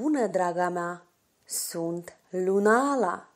bună, draga mea! Sunt Lunala!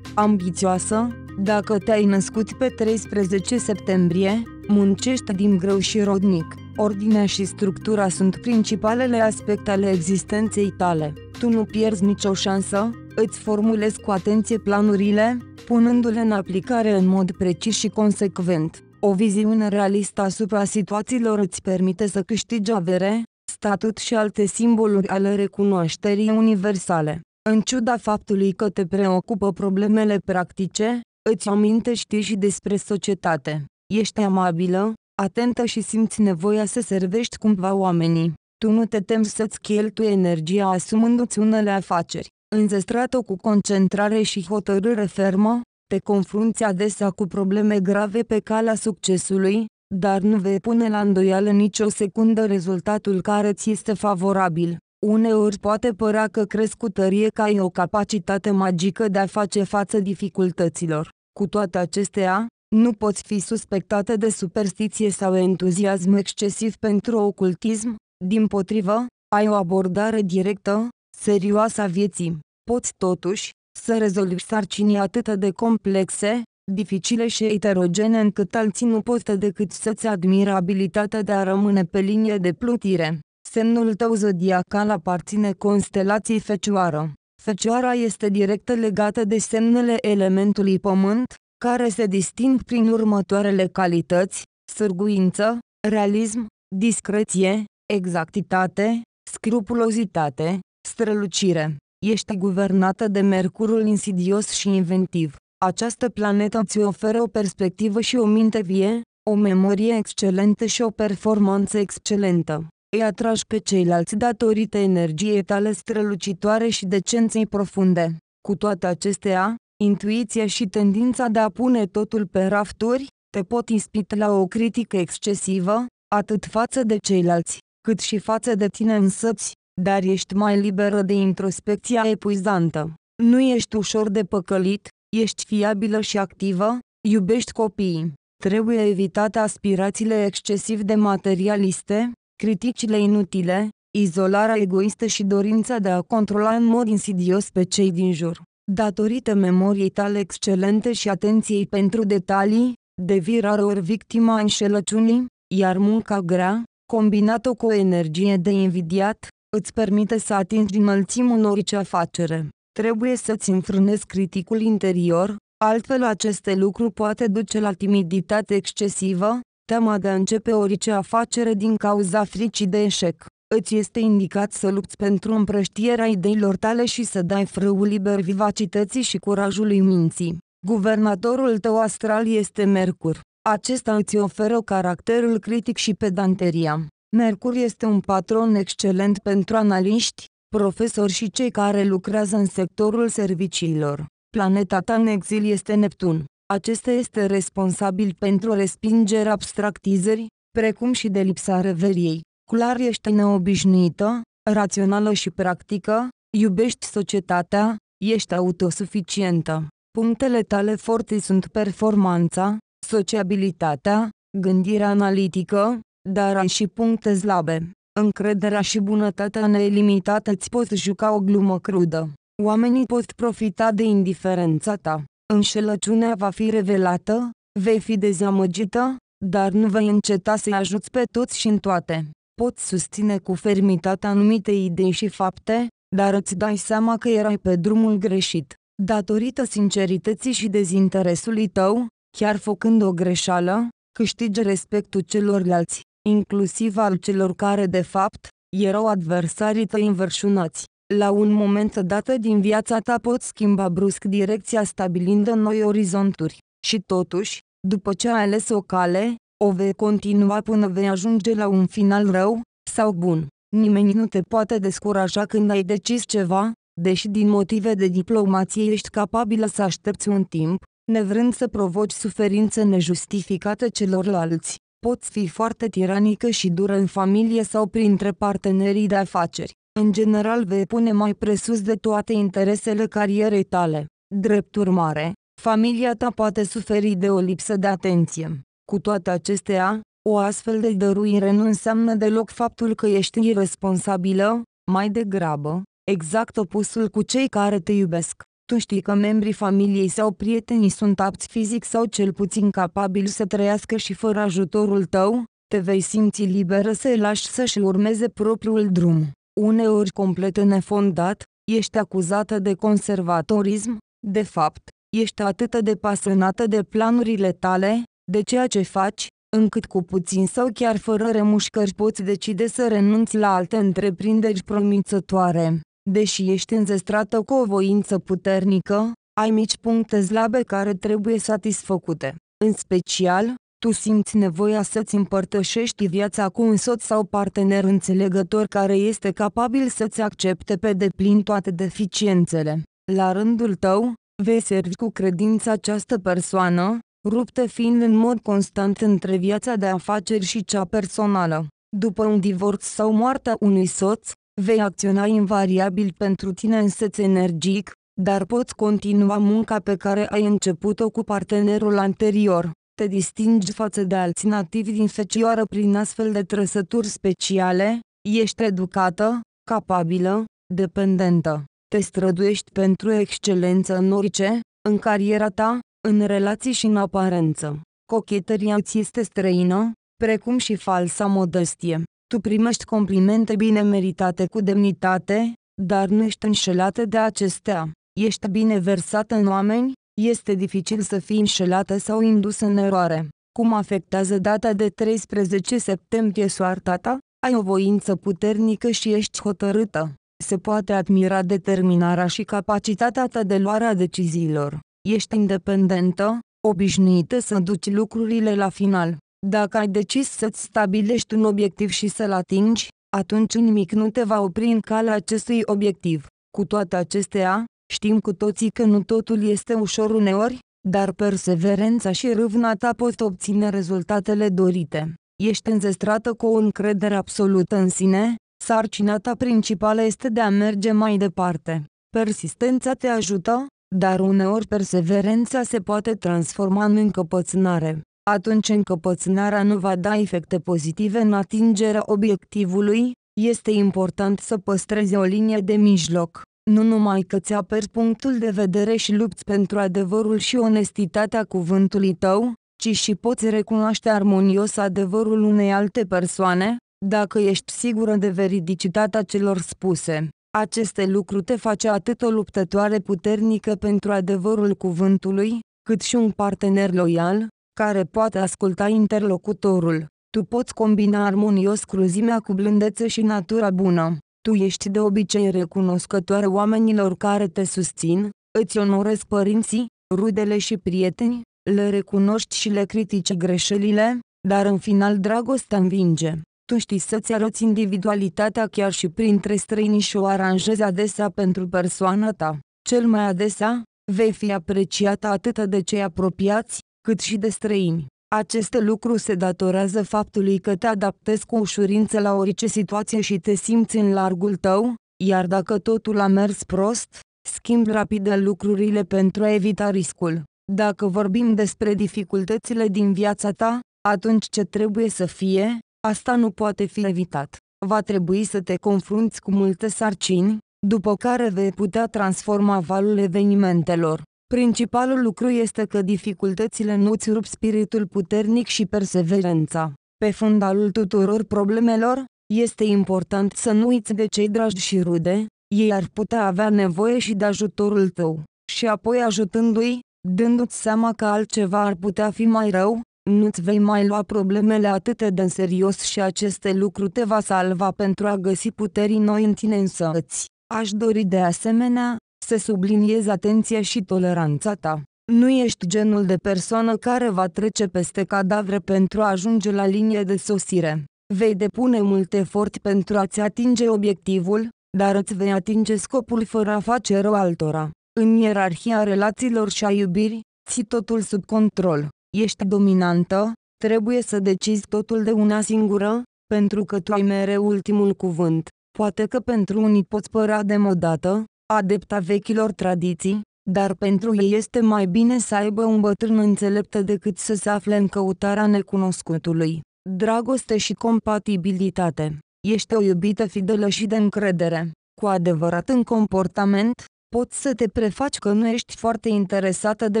Ambițioasă, dacă te-ai născut pe 13 septembrie, muncești din greu și rodnic. Ordinea și structura sunt principalele aspecte ale existenței tale. Tu nu pierzi nicio șansă, îți formulezi cu atenție planurile, punându-le în aplicare în mod precis și consecvent. O viziune realistă asupra situațiilor îți permite să câștigi avere, statut și alte simboluri ale recunoașterii universale. În ciuda faptului că te preocupă problemele practice, îți amintești și despre societate. Ești amabilă, atentă și simți nevoia să servești cumva oamenii. Tu nu te temi să-ți cheltui energia asumându-ți unele afaceri. Înzestrată cu concentrare și hotărâre fermă, te confrunți adesea cu probleme grave pe calea succesului, dar nu vei pune la îndoială nicio secundă rezultatul care ți este favorabil. Uneori poate părea că crezi cu tărie că ai o capacitate magică de a face față dificultăților. Cu toate acestea, nu poți fi suspectată de superstiție sau entuziasm excesiv pentru ocultism, din potrivă, ai o abordare directă, serioasă a vieții. Poți totuși, să rezolvi sarcini atât de complexe, dificile și heterogene încât alții nu pot decât să-ți admire abilitatea de a rămâne pe linie de plutire. Semnul tău zodiacal aparține constelației Fecioară. Fecioara este direct legată de semnele elementului pământ, care se disting prin următoarele calități, sârguință, realism, discreție, exactitate, scrupulozitate, strălucire. Ești guvernată de mercurul insidios și inventiv. Această planetă îți oferă o perspectivă și o minte vie, o memorie excelentă și o performanță excelentă. Îi atragi pe ceilalți datorită energiei tale strălucitoare și decenței profunde. Cu toate acestea, intuiția și tendința de a pune totul pe rafturi, te pot inspit la o critică excesivă, atât față de ceilalți, cât și față de tine însăți, dar ești mai liberă de introspecția epuizantă. Nu ești ușor de păcălit, Ești fiabilă și activă? Iubești copiii? Trebuie evitate aspirațiile excesiv de materialiste, criticile inutile, izolarea egoistă și dorința de a controla în mod insidios pe cei din jur. Datorită memoriei tale excelente și atenției pentru detalii, devii rareori victima înșelăciunii, iar munca grea, combinată cu o energie de invidiat, îți permite să atingi înălțim orice afacere. Trebuie să-ți înfrânezi criticul interior, altfel aceste lucruri poate duce la timiditate excesivă, teama de a începe orice afacere din cauza fricii de eșec. Îți este indicat să lupți pentru împrăștierea ideilor tale și să dai frâul liber vivacității și curajului minții. Guvernatorul tău astral este Mercur. Acesta îți oferă caracterul critic și pedanteria. Mercur este un patron excelent pentru analiști, profesori și cei care lucrează în sectorul serviciilor. Planeta ta în exil este Neptun. Acesta este responsabil pentru respingerea abstractizării, precum și de lipsa reveriei. Clar ești neobișnuită, rațională și practică, iubești societatea, ești autosuficientă. Punctele tale forte sunt performanța, sociabilitatea, gândirea analitică, dar ai și puncte slabe. Încrederea și bunătatea neelimitată îți pot juca o glumă crudă. Oamenii pot profita de indiferența ta. Înșelăciunea va fi revelată, vei fi dezamăgită, dar nu vei înceta să-i ajuți pe toți și în toate. Poți susține cu fermitate anumite idei și fapte, dar îți dai seama că erai pe drumul greșit. Datorită sincerității și dezinteresului tău, chiar făcând o greșeală, câștigi respectul celorlalți inclusiv al celor care de fapt, erau adversarii tăi învărșunați. La un moment dat din viața ta poți schimba brusc direcția stabilind noi orizonturi. Și totuși, după ce ai ales o cale, o vei continua până vei ajunge la un final rău sau bun. Nimeni nu te poate descuraja când ai decis ceva, deși din motive de diplomație ești capabilă să aștepți un timp, nevrând să provoci suferințe nejustificate celorlalți poți fi foarte tiranică și dură în familie sau printre partenerii de afaceri. În general vei pune mai presus de toate interesele carierei tale. Drept urmare, familia ta poate suferi de o lipsă de atenție. Cu toate acestea, o astfel de dăruire nu înseamnă deloc faptul că ești irresponsabilă, mai degrabă, exact opusul cu cei care te iubesc. Tu știi că membrii familiei sau prietenii sunt apți fizic sau cel puțin capabili să trăiască și fără ajutorul tău, te vei simți liberă să-i lași să-și urmeze propriul drum. Uneori complet nefondat, ești acuzată de conservatorism, de fapt, ești atât de pasionată de planurile tale, de ceea ce faci, încât cu puțin sau chiar fără remușcări poți decide să renunți la alte întreprinderi promițătoare. Deși ești înzestrată cu o voință puternică, ai mici puncte slabe care trebuie satisfăcute. În special, tu simți nevoia să-ți împărtășești viața cu un soț sau partener înțelegător care este capabil să-ți accepte pe deplin toate deficiențele. La rândul tău, vei servi cu credință această persoană, ruptă fiind în mod constant între viața de afaceri și cea personală. După un divorț sau moartea unui soț, Vei acționa invariabil pentru tine însăți energic, dar poți continua munca pe care ai început-o cu partenerul anterior. Te distingi față de alți nativi din fecioară prin astfel de trăsături speciale, ești educată, capabilă, dependentă. Te străduiești pentru excelență în orice, în cariera ta, în relații și în aparență. Cochetăria îți este străină, precum și falsa modestie. Tu primești complimente bine meritate cu demnitate, dar nu ești înșelată de acestea. Ești bine versată în oameni, este dificil să fii înșelată sau indus în eroare. Cum afectează data de 13 septembrie soarta ta? Ai o voință puternică și ești hotărâtă. Se poate admira determinarea și capacitatea ta de luarea deciziilor. Ești independentă, obișnuită să duci lucrurile la final. Dacă ai decis să-ți stabilești un obiectiv și să-l atingi, atunci nimic nu te va opri în calea acestui obiectiv. Cu toate acestea, știm cu toții că nu totul este ușor uneori, dar perseverența și râvna ta pot obține rezultatele dorite. Ești înzestrată cu o încredere absolută în sine, sarcina ta principală este de a merge mai departe. Persistența te ajută, dar uneori perseverența se poate transforma în încăpățânare atunci încăpățânarea nu va da efecte pozitive în atingerea obiectivului, este important să păstrezi o linie de mijloc, nu numai că ți aperi punctul de vedere și lupți pentru adevărul și onestitatea cuvântului tău, ci și poți recunoaște armonios adevărul unei alte persoane, dacă ești sigură de veridicitatea celor spuse. Aceste lucruri te face atât o luptătoare puternică pentru adevărul cuvântului, cât și un partener loial, care poate asculta interlocutorul. Tu poți combina armonios cruzimea cu blândețe și natura bună. Tu ești de obicei recunoscătoare oamenilor care te susțin, îți onoresc părinții, rudele și prietenii, le recunoști și le critici greșelile, dar în final dragostea învinge. Tu știi să-ți arăți individualitatea chiar și printre străini și o aranjezi adesea pentru persoana ta. Cel mai adesea, vei fi apreciată atât de cei apropiați, cât și de străini. Acest lucru se datorează faptului că te adaptezi cu ușurință la orice situație și te simți în largul tău, iar dacă totul a mers prost, schimbi rapid lucrurile pentru a evita riscul. Dacă vorbim despre dificultățile din viața ta, atunci ce trebuie să fie, asta nu poate fi evitat. Va trebui să te confrunți cu multe sarcini, după care vei putea transforma valul evenimentelor. Principalul lucru este că dificultățile nu-ți rup spiritul puternic și perseverența. Pe fundalul tuturor problemelor, este important să nu uiți de cei dragi și rude, ei ar putea avea nevoie și de ajutorul tău. Și apoi ajutându-i, dându-ți seama că altceva ar putea fi mai rău, nu-ți vei mai lua problemele atât de în serios și aceste lucru te va salva pentru a găsi puterii noi în tine însăți. Aș dori de asemenea, să subliniezi atenția și toleranța ta. Nu ești genul de persoană care va trece peste cadavre pentru a ajunge la linie de sosire. Vei depune mult efort pentru a-ți atinge obiectivul, dar îți vei atinge scopul fără a face rău altora. În ierarhia relațiilor și a iubirii, ții totul sub control. Ești dominantă, trebuie să decizi totul de una singură, pentru că tu ai mereu ultimul cuvânt. Poate că pentru unii poți părea demodată, adepta vechilor tradiții, dar pentru ei este mai bine să aibă un bătrân înțelept decât să se afle în căutarea necunoscutului. Dragoste și compatibilitate. Ești o iubită fidelă și de încredere. Cu adevărat în comportament, poți să te prefaci că nu ești foarte interesată de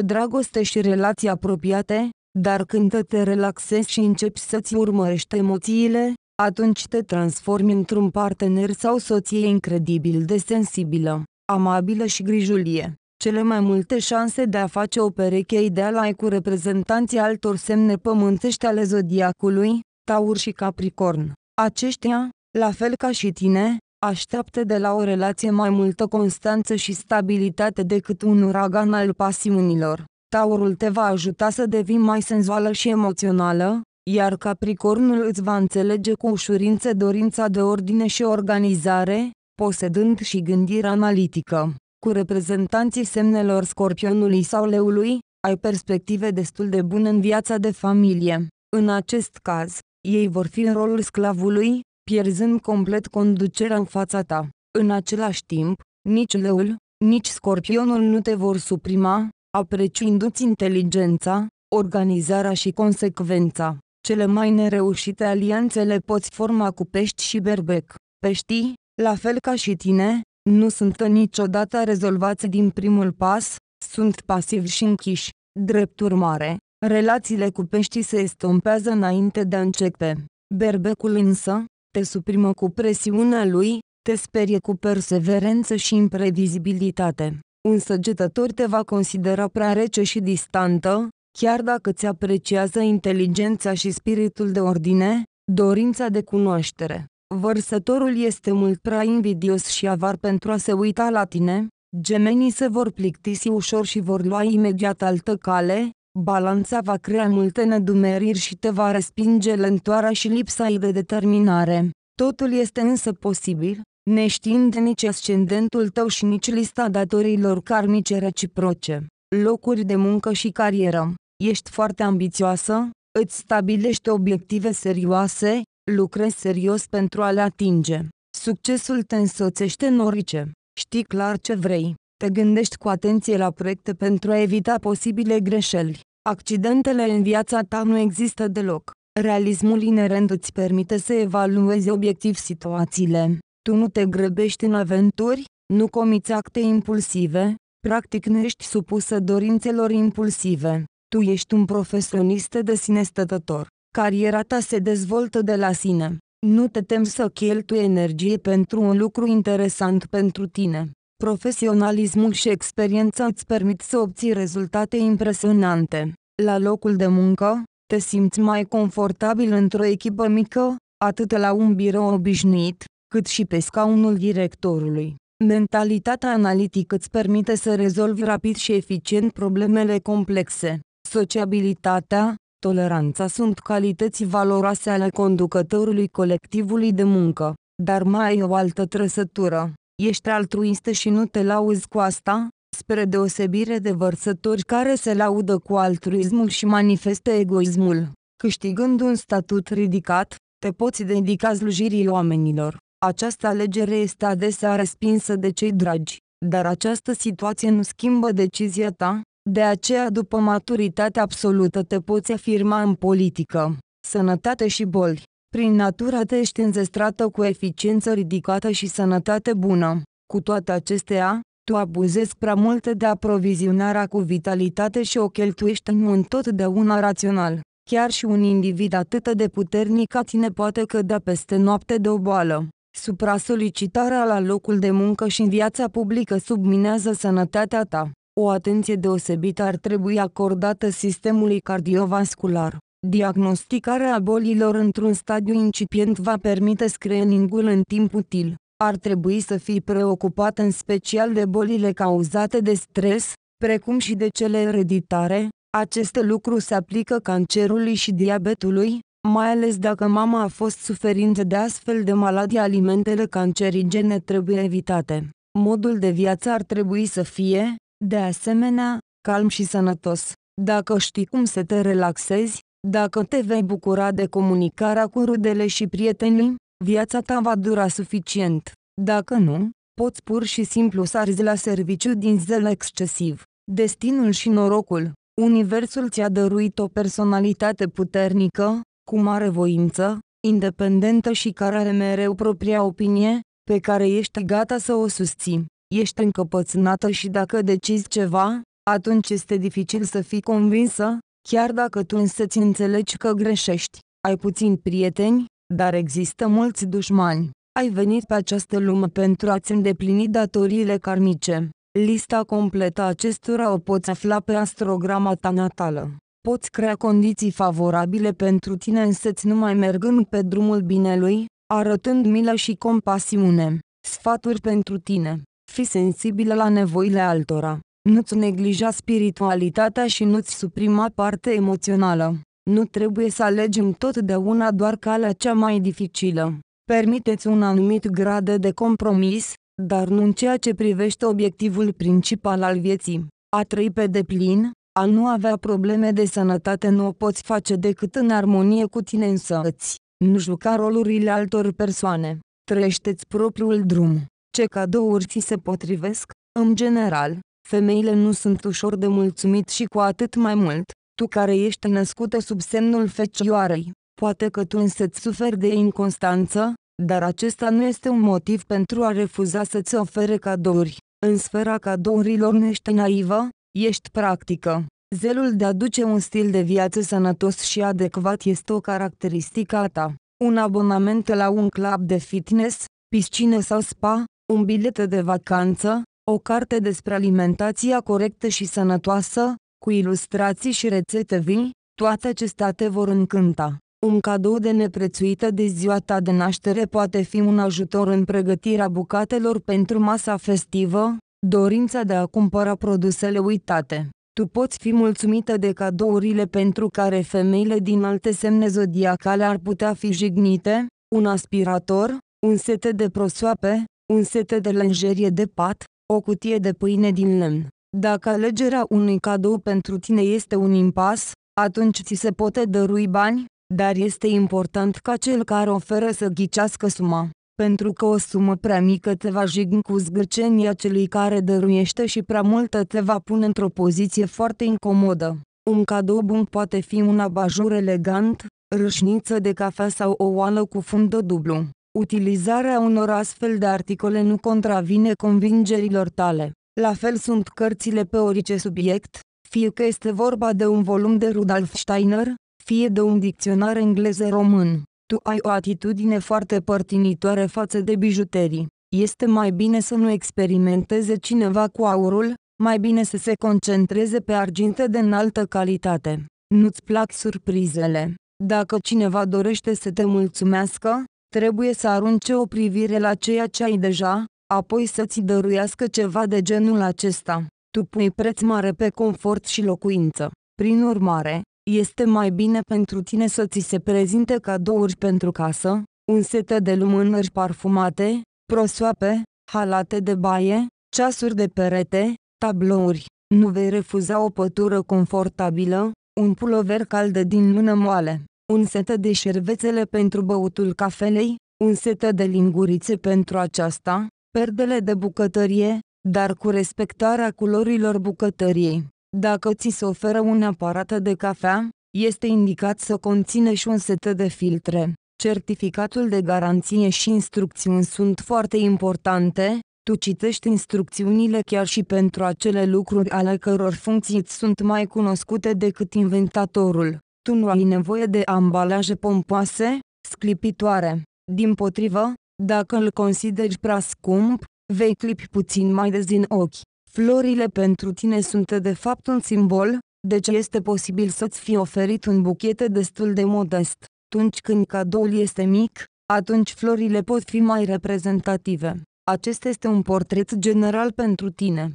dragoste și relații apropiate, dar când te relaxezi și începi să-ți urmărești emoțiile, atunci te transformi într-un partener sau soție incredibil de sensibilă amabilă și grijulie. Cele mai multe șanse de a face o pereche ideală ai cu reprezentanții altor semne pământești ale zodiacului, Taur și Capricorn. Aceștia, la fel ca și tine, așteaptă de la o relație mai multă constanță și stabilitate decât un uragan al pasiunilor. Taurul te va ajuta să devii mai senzuală și emoțională, iar Capricornul îți va înțelege cu ușurință dorința de ordine și organizare, posedând și gândire analitică. Cu reprezentanții semnelor scorpionului sau leului, ai perspective destul de bune în viața de familie. În acest caz, ei vor fi în rolul sclavului, pierzând complet conducerea în fața ta. În același timp, nici leul, nici scorpionul nu te vor suprima, apreciindu-ți inteligența, organizarea și consecvența. Cele mai nereușite alianțele poți forma cu pești și berbec. Peștii, la fel ca și tine, nu sunt niciodată rezolvați din primul pas, sunt pasivi și închiși. Drept urmare, relațiile cu peștii se estompează înainte de a începe. Berbecul însă, te suprimă cu presiunea lui, te sperie cu perseverență și imprevizibilitate. Un săgetător te va considera prea rece și distantă, chiar dacă ți apreciază inteligența și spiritul de ordine, dorința de cunoaștere. Vărsătorul este mult prea invidios și avar pentru a se uita la tine, gemenii se vor plictisi ușor și vor lua imediat altă cale, balanța va crea multe nedumeriri și te va respinge lentoarea și lipsa ei de determinare. Totul este însă posibil, neștiind nici ascendentul tău și nici lista datorilor karmice reciproce, locuri de muncă și carieră. Ești foarte ambițioasă, îți stabilești obiective serioase, Lucrezi serios pentru a le atinge. Succesul te însoțește orice. Știi clar ce vrei. Te gândești cu atenție la proiecte pentru a evita posibile greșeli. Accidentele în viața ta nu există deloc. Realismul inerent îți permite să evaluezi obiectiv situațiile. Tu nu te grăbești în aventuri, nu comiți acte impulsive, practic nu ești supusă dorințelor impulsive. Tu ești un profesionist de sine stătător. Cariera ta se dezvoltă de la sine. Nu te temi să cheltui energie pentru un lucru interesant pentru tine. Profesionalismul și experiența îți permit să obții rezultate impresionante. La locul de muncă, te simți mai confortabil într-o echipă mică, atât la un birou obișnuit, cât și pe scaunul directorului. Mentalitatea analitică îți permite să rezolvi rapid și eficient problemele complexe. Sociabilitatea, Toleranța sunt calități valoroase ale conducătorului colectivului de muncă, dar mai ai o altă trăsătură. Ești altruistă și nu te lauzi cu asta, spre deosebire de vărsători care se laudă cu altruismul și manifestă egoismul. Câștigând un statut ridicat, te poți dedica slujirii oamenilor. Această alegere este adesea respinsă de cei dragi, dar această situație nu schimbă decizia ta, de aceea după maturitate absolută te poți afirma în politică, sănătate și boli. Prin natura te ești înzestrată cu eficiență ridicată și sănătate bună. Cu toate acestea, tu abuzezi prea mult de aprovizionarea cu vitalitate și o cheltuiești nu întotdeauna rațional. Chiar și un individ atât de puternic ca tine poate cădea peste noapte de o boală. Supra-solicitarea la locul de muncă și în viața publică subminează sănătatea ta. O atenție deosebită ar trebui acordată sistemului cardiovascular. Diagnosticarea bolilor într-un stadiu incipient va permite screeningul în timp util. Ar trebui să fii preocupat în special de bolile cauzate de stres, precum și de cele ereditare. Acest lucru se aplică cancerului și diabetului, mai ales dacă mama a fost suferind de astfel de maladii, alimentele cancerigene trebuie evitate. Modul de viață ar trebui să fie, de asemenea, calm și sănătos. Dacă știi cum să te relaxezi, dacă te vei bucura de comunicarea cu rudele și prietenii, viața ta va dura suficient. Dacă nu, poți pur și simplu să arzi la serviciu din zel excesiv. Destinul și norocul Universul ți-a dăruit o personalitate puternică, cu mare voință, independentă și care are mereu propria opinie, pe care ești gata să o susții ești încăpățânată și dacă decizi ceva, atunci este dificil să fii convinsă, chiar dacă tu însă-ți înțelegi că greșești. Ai puțini prieteni, dar există mulți dușmani. Ai venit pe această lume pentru a-ți îndeplini datoriile karmice. Lista completă acestora o poți afla pe astrograma ta natală. Poți crea condiții favorabile pentru tine însă-ți numai mergând pe drumul binelui, arătând milă și compasiune. Sfaturi pentru tine fi sensibilă la nevoile altora. Nu-ți neglija spiritualitatea și nu-ți suprima parte emoțională. Nu trebuie să alegem totdeauna doar calea cea mai dificilă. Permiteți un anumit grad de compromis, dar nu în ceea ce privește obiectivul principal al vieții. A trăi pe deplin, a nu avea probleme de sănătate nu o poți face decât în armonie cu tine însăți. Nu juca rolurile altor persoane. Trăiește-ți propriul drum ce cadouri ți se potrivesc, în general, femeile nu sunt ușor de mulțumit și cu atât mai mult, tu care ești născută sub semnul fecioarei, poate că tu însă-ți suferi de inconstanță, dar acesta nu este un motiv pentru a refuza să-ți ofere cadouri. În sfera cadourilor nu ești naivă, ești practică. Zelul de a duce un stil de viață sănătos și adecvat este o caracteristică a ta. Un abonament la un club de fitness, piscină sau spa, un bilet de vacanță, o carte despre alimentația corectă și sănătoasă, cu ilustrații și rețete vii, toate acestea te vor încânta. Un cadou de neprețuită de ziua ta de naștere poate fi un ajutor în pregătirea bucatelor pentru masa festivă, dorința de a cumpăra produsele uitate. Tu poți fi mulțumită de cadourile pentru care femeile din alte semne zodiacale ar putea fi jignite, un aspirator, un set de prosoape, un set de lenjerie de pat, o cutie de pâine din lemn. Dacă alegerea unui cadou pentru tine este un impas, atunci ți se poate dărui bani, dar este important ca cel care oferă să ghicească suma, pentru că o sumă prea mică te va jigni cu zgârcenia celui care dăruiește și prea multă te va pune într-o poziție foarte incomodă. Un cadou bun poate fi un abajur elegant, râșniță de cafea sau o oală cu fundă dublu. Utilizarea unor astfel de articole nu contravine convingerilor tale. La fel sunt cărțile pe orice subiect, fie că este vorba de un volum de Rudolf Steiner, fie de un dicționar engleză-român. Tu ai o atitudine foarte părtinitoare față de bijuterii. Este mai bine să nu experimenteze cineva cu aurul, mai bine să se concentreze pe arginte de înaltă calitate. Nu-ți plac surprizele. Dacă cineva dorește să te mulțumească, Trebuie să arunce o privire la ceea ce ai deja, apoi să-ți dăruiască ceva de genul acesta. Tu pui preț mare pe confort și locuință. Prin urmare, este mai bine pentru tine să ți se prezinte cadouri pentru casă, un set de lumânări parfumate, prosoape, halate de baie, ceasuri de perete, tablouri. Nu vei refuza o pătură confortabilă, un pulover cald din lună moale un set de șervețele pentru băutul cafelei, un set de lingurițe pentru aceasta, perdele de bucătărie, dar cu respectarea culorilor bucătăriei. Dacă ți se oferă un aparat de cafea, este indicat să conțină și un set de filtre. Certificatul de garanție și instrucțiuni sunt foarte importante, tu citești instrucțiunile chiar și pentru acele lucruri ale căror funcții sunt mai cunoscute decât inventatorul. Tu nu ai nevoie de ambalaje pompoase, sclipitoare. Din potrivă, dacă îl consideri prea scump, vei clipi puțin mai des din ochi. Florile pentru tine sunt de fapt un simbol, deci este posibil să-ți fi oferit un buchet destul de modest. Atunci când cadoul este mic, atunci florile pot fi mai reprezentative. Acest este un portret general pentru tine